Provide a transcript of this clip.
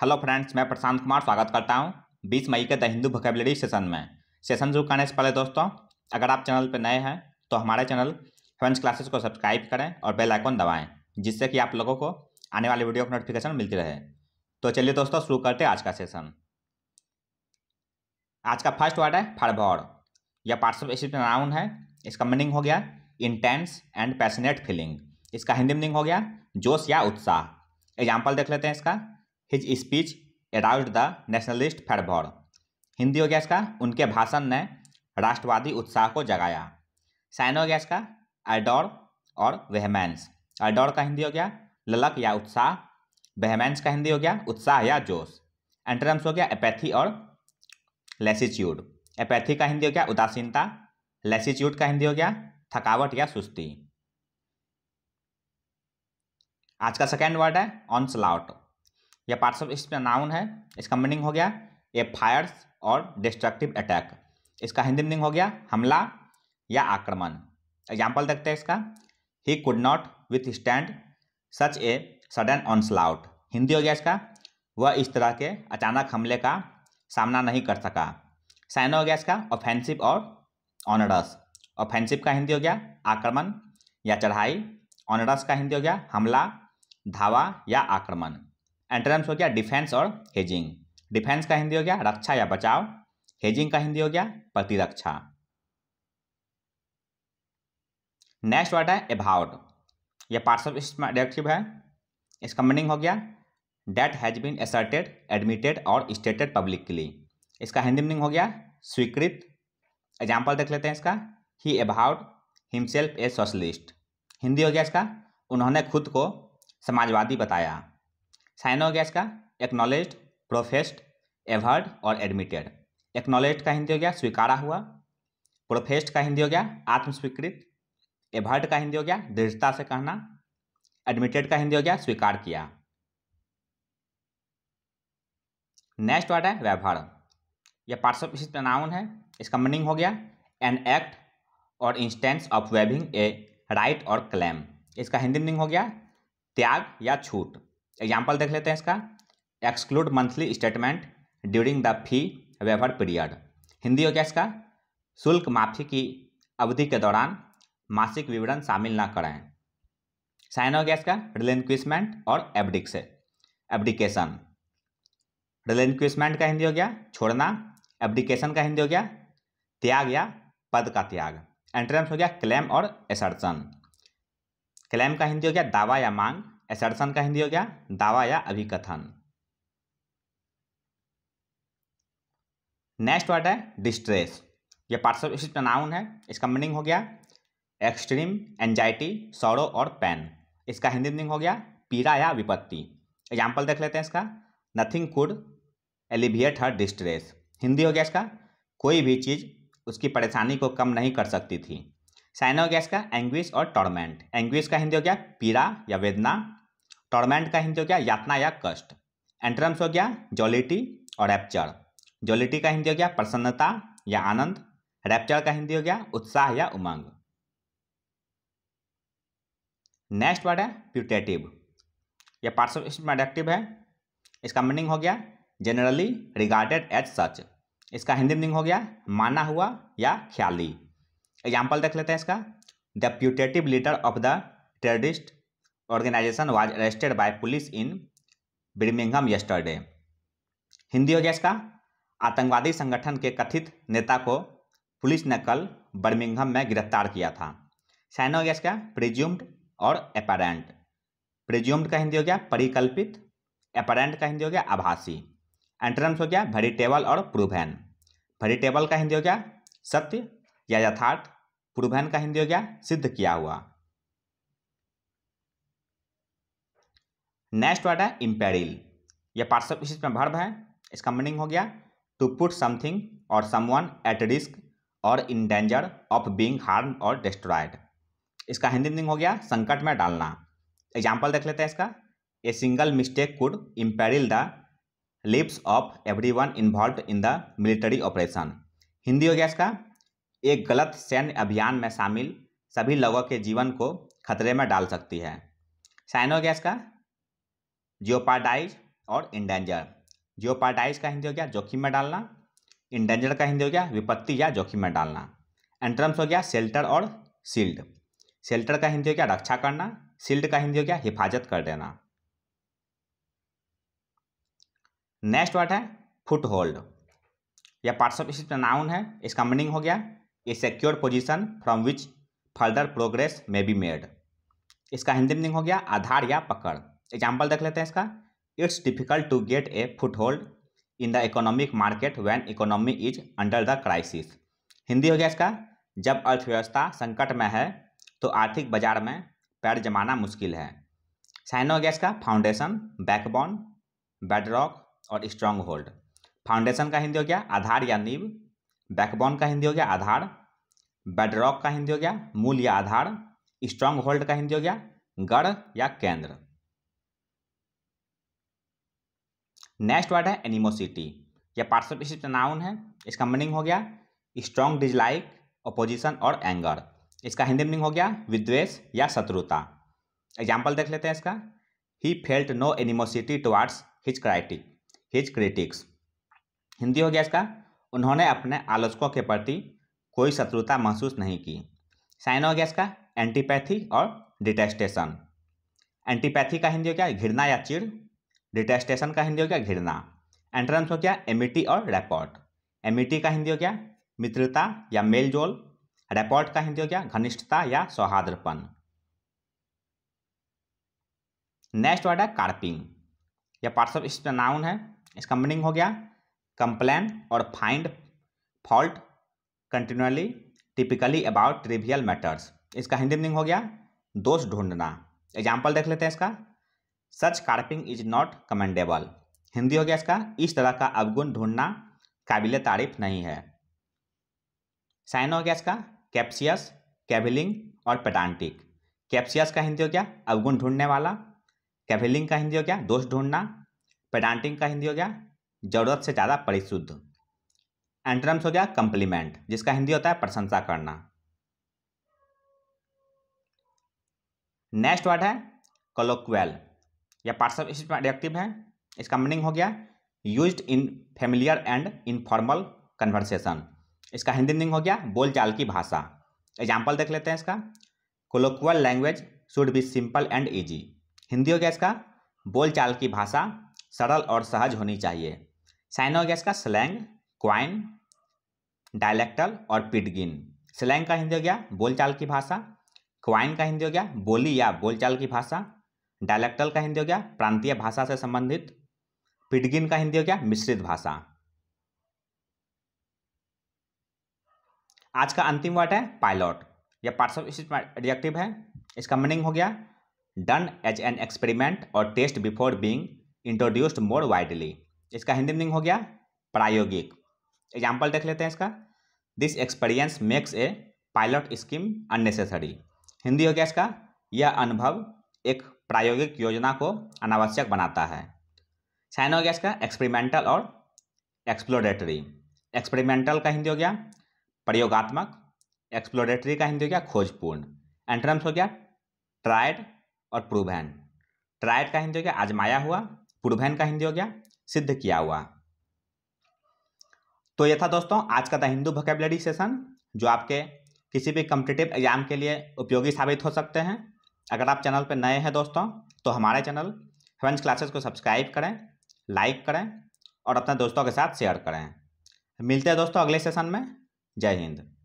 hello friends मैं प्रशांत कुमार स्वागत करता हूं 20 मई के द हिंदू भोकेबलरी सेशन में सेशन शुरू करने से पहले दोस्तों अगर आप चैनल पर नए हैं तो हमारे चैनल हेवेंस क्लासेस को सब्सक्राइब करें और बेल आइकन दबाएं जिससे कि आप लोगों को आने वाले वीडियो का नोटिफिकेशन मिलती रहे तो चलिए दोस्तों शुरू करते आज का सेशन आज का फर्स्ट वर्ड है फरभौर यह पार्ट्स ऑफ एसिड नाउन है इसका मीनिंग हो गया इंटेंस एंड पैशनेट फीलिंग इसका हिंदी मीनिंग हो गया जोश या उत्साह एग्जाम्पल देख लेते हैं इसका his speech aroused the nationalist fervour Hindi हो गया इसका उनके भाषण ने राष्ट्रवादी उत्साह को जगाया साइन हो गया इसका एडोर और वेहमैंस एडोर का हिंदी हो गया ललक या उत्साह वेहमैंस का हिंदी हो गया उत्साह या जोश एंट्रम्स हो गया एपैथी और लेसिच्यूड एपैथी का हिंदी हो गया उदासीनता लेसिच्यूड का हिंदी हो गया थकावट या सुस्ती आज का सेकेंड वर्ड है ऑन स्लाउट यह पार्ट्स ऑफ स्पीच नाउन है इसका मीनिंग हो गया ए फायर्स और डिस्ट्रक्टिव अटैक इसका हिंदी मीनिंग हो गया हमला या आक्रमण एग्जाम्पल देखते हैं इसका he could not withstand such a sudden onslaught Hindi हो गया इसका वह इस तरह के अचानक हमले का सामना नहीं कर सका साइन हो गया इसका ऑफेंसिव और ऑनरस ऑफेंसिव का हिंदी हो गया आक्रमण या चढ़ाई ऑनरस का हिंदी हो गया हमला धावा या आक्रमण एंटोनिम्स हो गया डिफेंस और हेजिंग डिफेंस का हिंदी हो गया रक्षा या बचाव हेजिंग का हिंदी हो गया प्रतिरक्षा नेक्स्ट वर्ड है अबाउट यह पार्ट्स ऑफ डायरेक्टिव है इसका मीनिंग हो गया that has been asserted admitted और स्टेटेड पब्लिकली इसका हिंदी मीनिंग हो गया स्वीकृत एग्जाम्पल देख लेते हैं इसका he avowed himself a socialist Hindi हो गया इसका उन्होंने खुद को समाजवादी बताया साइन हो गया इसका प्रोफेस्ड एवर्ड और एडमिटेड एक्नोलेज का हिंदी हो गया स्वीकारा हुआ प्रोफेस्ड का हिंदी हो गया आत्मस्वीकृत एवर्ड का हिंदी हो गया दृढ़ता से कहना एडमिटेड का हिंदी हो गया स्वीकार किया नेक्स्ट वर्ड है व्यवहार यह पार्ट्स नाउन है इसका मीनिंग हो गया एन एक्ट और instance of waiving a right और क्लेम इसका हिंदी मीनिंग हो गया त्याग या छूट एग्जाम्पल देख लेते हैं इसका exclude monthly statement during the fee waiver period Hindi हो गया इसका शुल्क माफी की अवधि के दौरान मासिक विवरण शामिल ना कराएं साइन हो गया इसका रिलेंक्विशमेंट और एबडिक्स एबडिकेशन रिलेंक्विशमेंट का हिंदी हो गया छोड़ना एबडिकेशन का हिंदी हो गया त्याग या पद का त्याग एंट्रेंस हो गया क्लेम और एसर्सन क्लेम का हिंदी हो गया दावा या मांग एसर्सन का हिंदी हो गया दावा या अभिकथन नेक्स्ट वर्ड है डिस्ट्रेस ये पार्सल नाउन है इसका मीनिंग हो गया एक्सट्रीम एंजाइटी सौरो और पैन इसका हिंदी मीनिंग हो गया पीड़ा या विपत्ति एग्जाम्पल देख लेते हैं इसका nothing could alleviate her distress Hindi हो गया इसका कोई भी चीज़ उसकी परेशानी को कम नहीं कर सकती थी साइन हो गया इसका एंग्विश और टॉर्मेंट एंग्विश का हिंदी हो गया पीड़ा या वेदना टॉर्मेंट का हिंदी हो गया यातना या कष्ट एंट्रम्स हो गया जॉलिटी और रैप्चर जॉलिटी का हिंदी हो गया प्रसन्नता या आनंद रैप्चर का हिंदी हो गया उत्साह या उमंग नेक्स्ट वर्ड है प्यूटेटिव यह पार्सिव है इसका मीनिंग हो गया जनरली रिगार्डेड एज सच इसका हिंदी मीनिंग हो गया माना हुआ या ख्याली एग्जाम्पल देख लेते हैं इसका the putative leader of the terrorist organization was arrested by police in Birmingham yesterday Hindi हो गया इसका आतंकवादी संगठन के कथित नेता को पुलिस ने कल बर्मिंघम में गिरफ्तार किया था साइन हो गया इसका प्रिज्यूम्ड और एपारेंट प्रिज्यूम्ड का हिंदी हो गया परिकल्पित एपारेंट का हिंदी हो गया आभासी एंट्रेंस हो गया वेरिटेबल और प्रूभेन वेरिटेबल का हिंदी हो गया सत्य या यथार्थ प्रूभेन का हिंदी हो गया सिद्ध किया हुआ नेक्स्ट वर्ड है इम्पेरिल यह पार्सल विशेष में भर्व है इसका मीनिंग हो गया टू पुट समथिंग और समवन एट रिस्क और in danger of being harm और डिस्ट्रॉयड इसका हिंदी मीनिंग हो गया संकट में डालना एग्जाम्पल देख लेते हैं इसका a single mistake could imperil the lives of everyone involve in the military operation Hindi हो गया इसका एक गलत सैन्य अभियान में शामिल सभी लोगों के जीवन को खतरे में डाल सकती है साइन हो गया इसका जियोपाडाइज और इंडेंजर जियोपाडाइज का हिंदी हो गया जोखिम में डालना इंडेंजर का हिंदी हो गया विपत्ति या जोखिम में डालना एंट्रम्स हो गया शेल्टर और सील्ड सेल्टर का हिंदी हो गया रक्षा करना सील्ड का हिंदी हो गया हिफाजत कर देना नेक्स्ट वर्ड है फुट होल्ड यह पार्ट्स ऑफ स्पीच नाउन है इसका मीनिंग हो गया a secure position from which further progress may be made इसका हिंदी मीनिंग हो गया आधार या पकड़ एग्जाम्पल देख लेते हैं इसका it's difficult to get a foothold in the economic market when economy is under the crisis Hindi हो गया इसका जब अर्थव्यवस्था संकट में है तो आर्थिक बाजार में पैर जमाना मुश्किल है साइन हो गया इसका फाउंडेशन बैकबोन बेडरॉक और स्ट्रॉन्ग होल्ड फाउंडेशन का हिंदी हो गया आधार या नींव बैकबोन का हिंदी हो गया आधार बेडरॉक का हिंदी हो गया मूल या आधार स्ट्रॉन्ग होल्ड का हिंदी हो गया गढ़ या केंद्र नेक्स्ट वर्ड है एनिमोसिटी यह पार्टनरशिप नाउन है इसका मीनिंग हो गया स्ट्रॉन्ग डिजलाइक अपोजिशन और एंगर इसका हिंदी मीनिंग हो गया विद्वेष या शत्रुता एग्जाम्पल देख लेते हैं इसका he felt no animosity towards his critic his critics Hindi हो गया इसका उन्होंने अपने आलोचकों के प्रति कोई शत्रुता महसूस नहीं की साइन हो गया इसका एंटीपैथी और डिटेस्टेशन एंटीपैथी का हिंदी हो गया घृणा या चिड़ डिटेस्टेशन का हिंदी हो गया घिरना एंट्रेंस हो गया एमिटी e और रेपॉर्ट एमिटी e का हिंदी हो गया मित्रता या मेलजोल रेपॉर्ट का हिंदी हो गया घनिष्ठता या सौहार्दपन नेक्स्ट वर्ड है कार्पिंग या पार्ट्स ऑफ स्पीच नाउन है इसका मीनिंग हो गया कंप्लेन और find fault continually typically about trivial matters इसका हिंदी मीनिंग हो गया दोष ढूंढना एग्जाम्पल देख लेते हैं इसका such carping is not commendable Hindi हो गया इसका इस तरह का अवगुण ढूंढना काबिल तारीफ नहीं है साइन हो गया इसका कैप्सियस कैबिलिंग और पेडांटिक कैप्सियस का हिंदी हो गया अवगुण ढूंढने वाला कैबिलिंग का हिंदी हो गया दोष ढूंढना पेडांटिक का हिंदी हो गया जरूरत से ज़्यादा परिशुद्ध एंट्रम्स हो गया कंप्लीमेंट जिसका हिंदी होता है प्रशंसा करना नेक्स्ट वर्ड है कलोक्वेल या पार्टसअप इस है इसका मीनिंग हो गया use in familiar and informal conversation इसका हिंदी मीनिंग हो गया बोलचाल की भाषा एग्जाम्पल देख लेते हैं इसका colloquial language should be simple and easy Hindi हो गया इसका बोलचाल की भाषा सरल और सहज होनी चाहिए साइन हो गया इसका स्लैंग क्वाइन डायलेक्टल और पिटगिन स्लैंग का हिंदी हो गया बोलचाल की भाषा क्वाइन का हिंदी हो गया बोली या बोलचाल की भाषा डायलेक्टल का हिंदी हो गया प्रांतीय भाषा से संबंधित पिडगिन का हिंदी हो गया मिश्रित भाषा आज का अंतिम वर्ड है पायलट यह पार्सल रिएक्टिव है इसका मीनिंग हो गया डन एज एन एक्सपेरिमेंट और test before being introduced more widely इसका हिंदी मीनिंग हो गया प्रायोगिक एग्जाम्पल देख लेते हैं इसका this experience makes a pilot scheme unnecessary Hindi हो गया इसका यह अनुभव एक प्रायोगिक योजना को अनावश्यक बनाता है साइनोगैस हो गया इसका एक्सपेरिमेंटल और एक्सप्लोरेटरी एक्सपेरिमेंटल का हिंदी हो गया प्रयोगात्मक एक्सप्लोरेटरी का हिंदी हो गया खोजपूर्ण एंट्रम्स हो गया ट्राइड और प्रूवैन ट्राइड का हिंदी हो गया आजमाया हुआ प्रूभन का हिंदी हो गया सिद्ध किया हुआ तो यह था दोस्तों आज का द हिंदू वोकेबलरी सेशन जो आपके किसी भी कम्पिटेटिव एग्जाम के लिए उपयोगी साबित हो सकते हैं अगर आप चैनल पर नए हैं दोस्तों तो हमारे चैनल हेवंस क्लासेस को सब्सक्राइब करें लाइक करें और अपने दोस्तों के साथ शेयर करें मिलते हैं दोस्तों अगले सेशन में जय हिंद